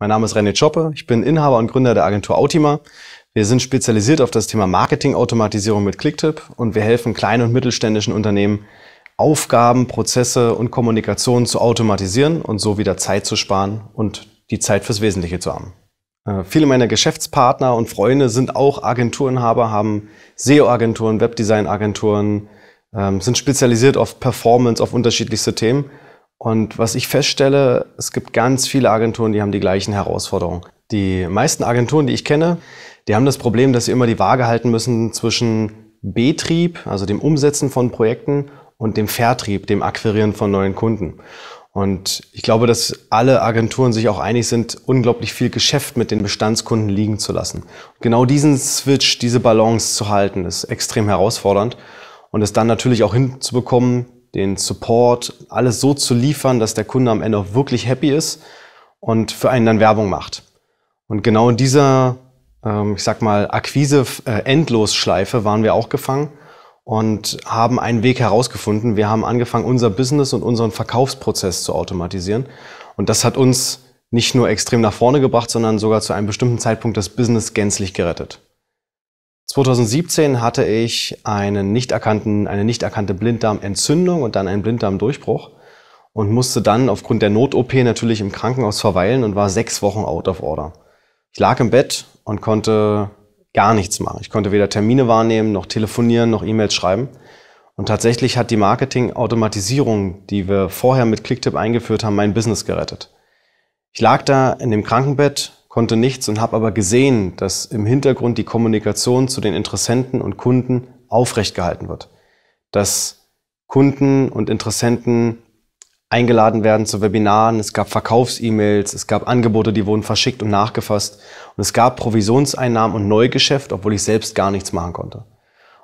Mein Name ist René Choppe, ich bin Inhaber und Gründer der Agentur Autima. Wir sind spezialisiert auf das Thema Marketing-Automatisierung mit Clicktip und wir helfen kleinen und mittelständischen Unternehmen, Aufgaben, Prozesse und Kommunikation zu automatisieren und so wieder Zeit zu sparen und die Zeit fürs Wesentliche zu haben. Äh, viele meiner Geschäftspartner und Freunde sind auch Agenturenhaber, haben SEO-Agenturen, Webdesign-Agenturen, ähm, sind spezialisiert auf Performance, auf unterschiedlichste Themen und was ich feststelle, es gibt ganz viele Agenturen, die haben die gleichen Herausforderungen. Die meisten Agenturen, die ich kenne, die haben das Problem, dass sie immer die Waage halten müssen zwischen Betrieb, also dem Umsetzen von Projekten, und dem Vertrieb, dem Akquirieren von neuen Kunden. Und ich glaube, dass alle Agenturen sich auch einig sind, unglaublich viel Geschäft mit den Bestandskunden liegen zu lassen. Genau diesen Switch, diese Balance zu halten, ist extrem herausfordernd. Und es dann natürlich auch hinzubekommen, den Support, alles so zu liefern, dass der Kunde am Ende auch wirklich happy ist und für einen dann Werbung macht. Und genau in dieser, ähm, ich sag mal, Akquise-Endlosschleife äh, waren wir auch gefangen und haben einen Weg herausgefunden. Wir haben angefangen, unser Business und unseren Verkaufsprozess zu automatisieren. Und das hat uns nicht nur extrem nach vorne gebracht, sondern sogar zu einem bestimmten Zeitpunkt das Business gänzlich gerettet. 2017 hatte ich einen nicht erkannten, eine nicht erkannte Blinddarmentzündung und dann einen Blinddarmdurchbruch und musste dann aufgrund der Not-OP natürlich im Krankenhaus verweilen und war sechs Wochen out of order. Ich lag im Bett und konnte gar nichts machen. Ich konnte weder Termine wahrnehmen, noch telefonieren, noch E-Mails schreiben. Und tatsächlich hat die Marketing-Automatisierung, die wir vorher mit Clicktip eingeführt haben, mein Business gerettet. Ich lag da in dem Krankenbett, konnte nichts und habe aber gesehen, dass im Hintergrund die Kommunikation zu den Interessenten und Kunden aufrecht gehalten wird. Dass Kunden und Interessenten eingeladen werden zu Webinaren, es gab Verkaufs-E-Mails, es gab Angebote, die wurden verschickt und nachgefasst und es gab Provisionseinnahmen und Neugeschäft, obwohl ich selbst gar nichts machen konnte.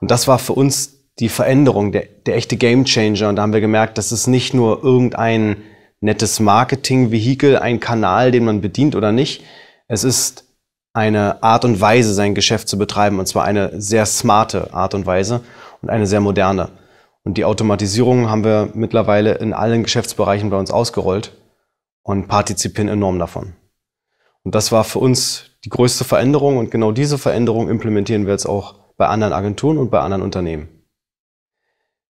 Und das war für uns die Veränderung, der, der echte Gamechanger. Und da haben wir gemerkt, das ist nicht nur irgendein nettes Marketing-Vehikel, ein Kanal, den man bedient oder nicht, es ist eine Art und Weise, sein Geschäft zu betreiben, und zwar eine sehr smarte Art und Weise und eine sehr moderne. Und die Automatisierung haben wir mittlerweile in allen Geschäftsbereichen bei uns ausgerollt und partizipieren enorm davon. Und das war für uns die größte Veränderung und genau diese Veränderung implementieren wir jetzt auch bei anderen Agenturen und bei anderen Unternehmen.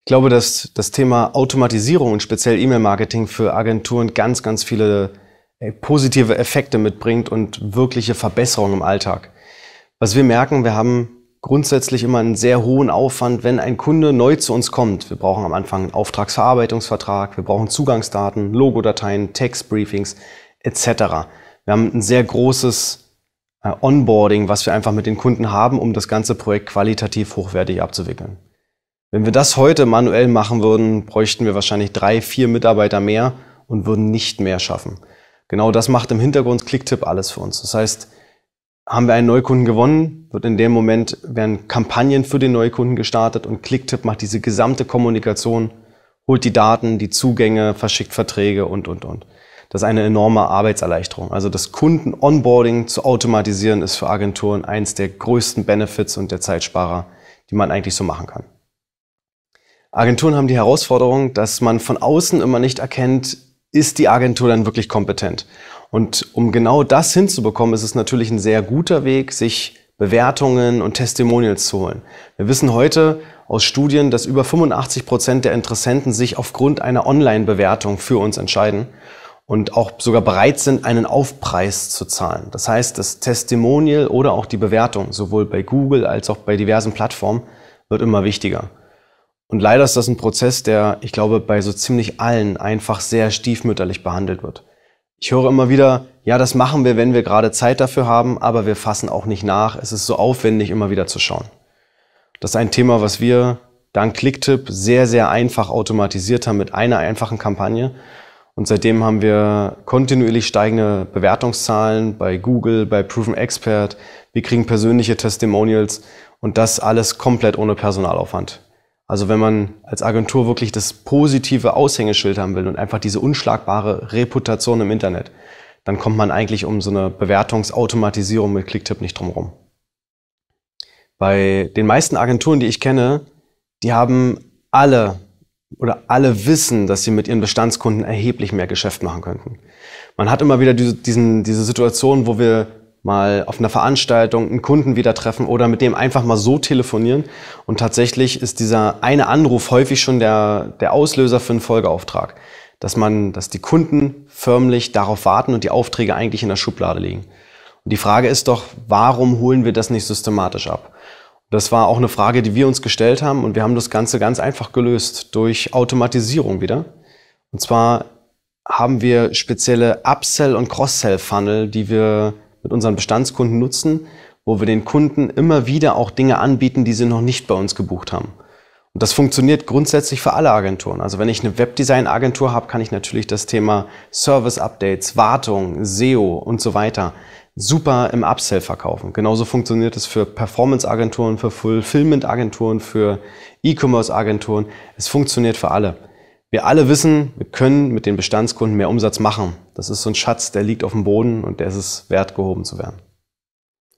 Ich glaube, dass das Thema Automatisierung und speziell E-Mail-Marketing für Agenturen ganz, ganz viele äh, positive Effekte mitbringt und wirkliche Verbesserungen im Alltag. Was wir merken, wir haben grundsätzlich immer einen sehr hohen Aufwand, wenn ein Kunde neu zu uns kommt. Wir brauchen am Anfang einen Auftragsverarbeitungsvertrag, wir brauchen Zugangsdaten, Logodateien, Textbriefings etc. Wir haben ein sehr großes äh, Onboarding, was wir einfach mit den Kunden haben, um das ganze Projekt qualitativ hochwertig abzuwickeln. Wenn wir das heute manuell machen würden, bräuchten wir wahrscheinlich drei, vier Mitarbeiter mehr und würden nicht mehr schaffen genau das macht im Hintergrund Clicktip alles für uns. Das heißt, haben wir einen Neukunden gewonnen, wird in dem Moment werden Kampagnen für den Neukunden gestartet und Clicktip macht diese gesamte Kommunikation, holt die Daten, die Zugänge, verschickt Verträge und und und. Das ist eine enorme Arbeitserleichterung. Also das Kunden-Onboarding zu automatisieren ist für Agenturen eins der größten Benefits und der Zeitsparer, die man eigentlich so machen kann. Agenturen haben die Herausforderung, dass man von außen immer nicht erkennt, ist die Agentur dann wirklich kompetent? Und um genau das hinzubekommen, ist es natürlich ein sehr guter Weg, sich Bewertungen und Testimonials zu holen. Wir wissen heute aus Studien, dass über 85 Prozent der Interessenten sich aufgrund einer Online-Bewertung für uns entscheiden und auch sogar bereit sind, einen Aufpreis zu zahlen. Das heißt, das Testimonial oder auch die Bewertung, sowohl bei Google als auch bei diversen Plattformen, wird immer wichtiger. Und leider ist das ein Prozess, der, ich glaube, bei so ziemlich allen einfach sehr stiefmütterlich behandelt wird. Ich höre immer wieder, ja, das machen wir, wenn wir gerade Zeit dafür haben, aber wir fassen auch nicht nach. Es ist so aufwendig, immer wieder zu schauen. Das ist ein Thema, was wir dank Clicktip sehr, sehr einfach automatisiert haben mit einer einfachen Kampagne. Und seitdem haben wir kontinuierlich steigende Bewertungszahlen bei Google, bei Proven Expert. Wir kriegen persönliche Testimonials und das alles komplett ohne Personalaufwand. Also wenn man als Agentur wirklich das positive Aushängeschild haben will und einfach diese unschlagbare Reputation im Internet, dann kommt man eigentlich um so eine Bewertungsautomatisierung mit Clicktip nicht drumherum. Bei den meisten Agenturen, die ich kenne, die haben alle oder alle wissen, dass sie mit ihren Bestandskunden erheblich mehr Geschäft machen könnten. Man hat immer wieder diese, diesen, diese Situation, wo wir mal auf einer Veranstaltung einen Kunden wieder treffen oder mit dem einfach mal so telefonieren. Und tatsächlich ist dieser eine Anruf häufig schon der, der Auslöser für einen Folgeauftrag. Dass man, dass die Kunden förmlich darauf warten und die Aufträge eigentlich in der Schublade liegen. Und die Frage ist doch, warum holen wir das nicht systematisch ab? Das war auch eine Frage, die wir uns gestellt haben und wir haben das Ganze ganz einfach gelöst durch Automatisierung wieder. Und zwar haben wir spezielle Upsell- und Cross-Sell-Funnel, die wir mit unseren Bestandskunden nutzen, wo wir den Kunden immer wieder auch Dinge anbieten, die sie noch nicht bei uns gebucht haben. Und das funktioniert grundsätzlich für alle Agenturen. Also wenn ich eine Webdesign-Agentur habe, kann ich natürlich das Thema Service-Updates, Wartung, SEO und so weiter super im Upsell verkaufen. Genauso funktioniert es für Performance-Agenturen, für Fulfillment-Agenturen, für E-Commerce-Agenturen. Es funktioniert für alle. Wir alle wissen, wir können mit den Bestandskunden mehr Umsatz machen. Das ist so ein Schatz, der liegt auf dem Boden und der ist es wert, gehoben zu werden.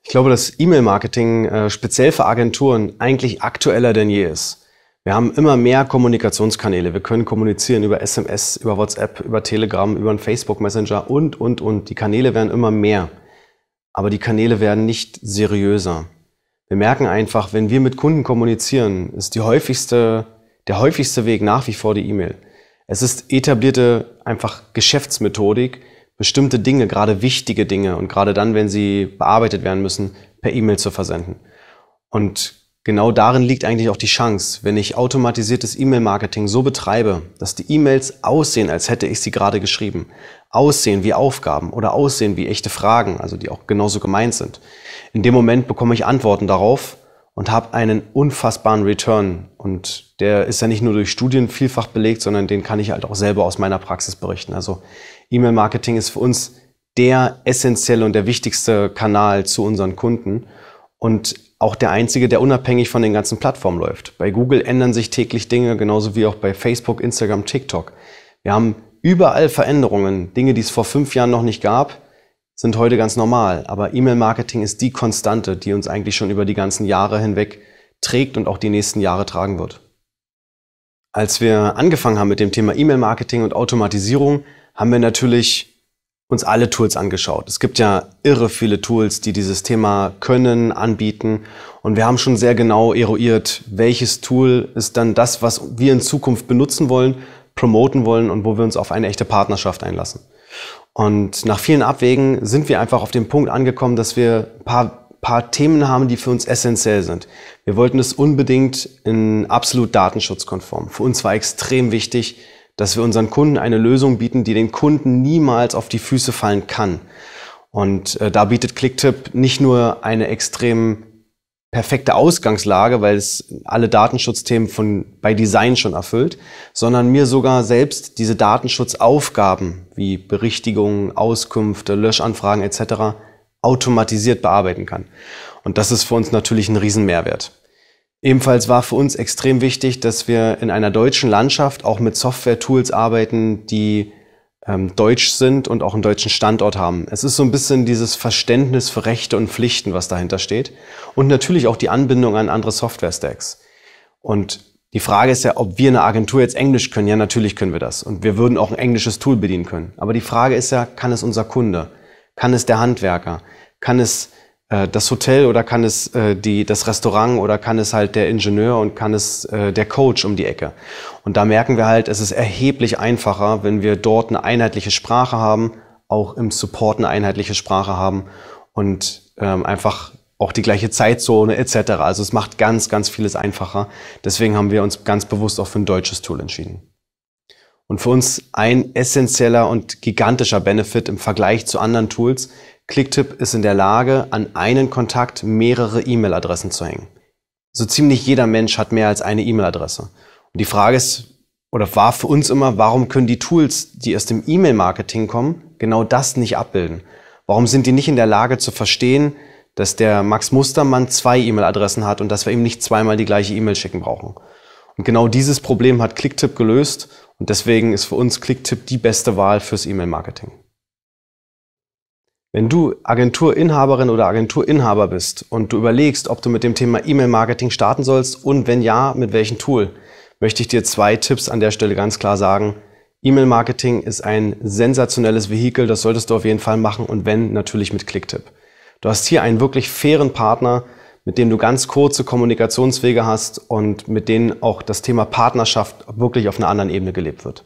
Ich glaube, dass E-Mail-Marketing äh, speziell für Agenturen eigentlich aktueller denn je ist. Wir haben immer mehr Kommunikationskanäle. Wir können kommunizieren über SMS, über WhatsApp, über Telegram, über einen Facebook Messenger und, und, und. Die Kanäle werden immer mehr. Aber die Kanäle werden nicht seriöser. Wir merken einfach, wenn wir mit Kunden kommunizieren, ist die häufigste der häufigste Weg nach wie vor die E-Mail. Es ist etablierte einfach Geschäftsmethodik, bestimmte Dinge, gerade wichtige Dinge und gerade dann, wenn sie bearbeitet werden müssen, per E-Mail zu versenden. Und genau darin liegt eigentlich auch die Chance, wenn ich automatisiertes E-Mail-Marketing so betreibe, dass die E-Mails aussehen, als hätte ich sie gerade geschrieben, aussehen wie Aufgaben oder aussehen wie echte Fragen, also die auch genauso gemeint sind. In dem Moment bekomme ich Antworten darauf und habe einen unfassbaren Return. Und der ist ja nicht nur durch Studien vielfach belegt, sondern den kann ich halt auch selber aus meiner Praxis berichten. Also E-Mail-Marketing ist für uns der essentielle und der wichtigste Kanal zu unseren Kunden und auch der einzige, der unabhängig von den ganzen Plattformen läuft. Bei Google ändern sich täglich Dinge, genauso wie auch bei Facebook, Instagram, TikTok. Wir haben überall Veränderungen, Dinge, die es vor fünf Jahren noch nicht gab, sind heute ganz normal. Aber E-Mail-Marketing ist die Konstante, die uns eigentlich schon über die ganzen Jahre hinweg trägt und auch die nächsten Jahre tragen wird. Als wir angefangen haben mit dem Thema E-Mail-Marketing und Automatisierung, haben wir natürlich uns alle Tools angeschaut. Es gibt ja irre viele Tools, die dieses Thema können, anbieten. Und wir haben schon sehr genau eruiert, welches Tool ist dann das, was wir in Zukunft benutzen wollen, promoten wollen und wo wir uns auf eine echte Partnerschaft einlassen. Und nach vielen Abwägen sind wir einfach auf den Punkt angekommen, dass wir ein paar, paar Themen haben, die für uns essentiell sind. Wir wollten es unbedingt in absolut datenschutzkonform. Für uns war extrem wichtig, dass wir unseren Kunden eine Lösung bieten, die den Kunden niemals auf die Füße fallen kann. Und äh, da bietet Clicktip nicht nur eine extrem perfekte Ausgangslage, weil es alle Datenschutzthemen von bei Design schon erfüllt, sondern mir sogar selbst diese Datenschutzaufgaben wie Berichtigungen, Auskünfte, Löschanfragen etc. automatisiert bearbeiten kann. Und das ist für uns natürlich ein Riesenmehrwert. Ebenfalls war für uns extrem wichtig, dass wir in einer deutschen Landschaft auch mit Software-Tools arbeiten, die ähm, deutsch sind und auch einen deutschen Standort haben. Es ist so ein bisschen dieses Verständnis für Rechte und Pflichten, was dahinter steht. Und natürlich auch die Anbindung an andere Software-Stacks. Und die Frage ist ja, ob wir eine Agentur jetzt Englisch können. Ja, natürlich können wir das. Und wir würden auch ein englisches Tool bedienen können. Aber die Frage ist ja, kann es unser Kunde? Kann es der Handwerker? Kann es äh, das Hotel oder kann es äh, die, das Restaurant oder kann es halt der Ingenieur und kann es äh, der Coach um die Ecke. Und da merken wir halt, es ist erheblich einfacher, wenn wir dort eine einheitliche Sprache haben, auch im Support eine einheitliche Sprache haben und ähm, einfach auch die gleiche Zeitzone etc. Also es macht ganz, ganz vieles einfacher. Deswegen haben wir uns ganz bewusst auch für ein deutsches Tool entschieden. Und für uns ein essentieller und gigantischer Benefit im Vergleich zu anderen Tools Clicktip ist in der Lage, an einen Kontakt mehrere E-Mail-Adressen zu hängen. So ziemlich jeder Mensch hat mehr als eine E-Mail-Adresse. Und die Frage ist, oder war für uns immer, warum können die Tools, die aus dem E-Mail-Marketing kommen, genau das nicht abbilden? Warum sind die nicht in der Lage zu verstehen, dass der Max Mustermann zwei E-Mail-Adressen hat und dass wir ihm nicht zweimal die gleiche E-Mail schicken brauchen? Und genau dieses Problem hat Clicktip gelöst und deswegen ist für uns Clicktip die beste Wahl fürs E-Mail-Marketing. Wenn du Agenturinhaberin oder Agenturinhaber bist und du überlegst, ob du mit dem Thema E-Mail-Marketing starten sollst und wenn ja, mit welchem Tool, möchte ich dir zwei Tipps an der Stelle ganz klar sagen. E-Mail-Marketing ist ein sensationelles Vehikel, das solltest du auf jeden Fall machen und wenn, natürlich mit Clicktip. Du hast hier einen wirklich fairen Partner, mit dem du ganz kurze Kommunikationswege hast und mit denen auch das Thema Partnerschaft wirklich auf einer anderen Ebene gelebt wird.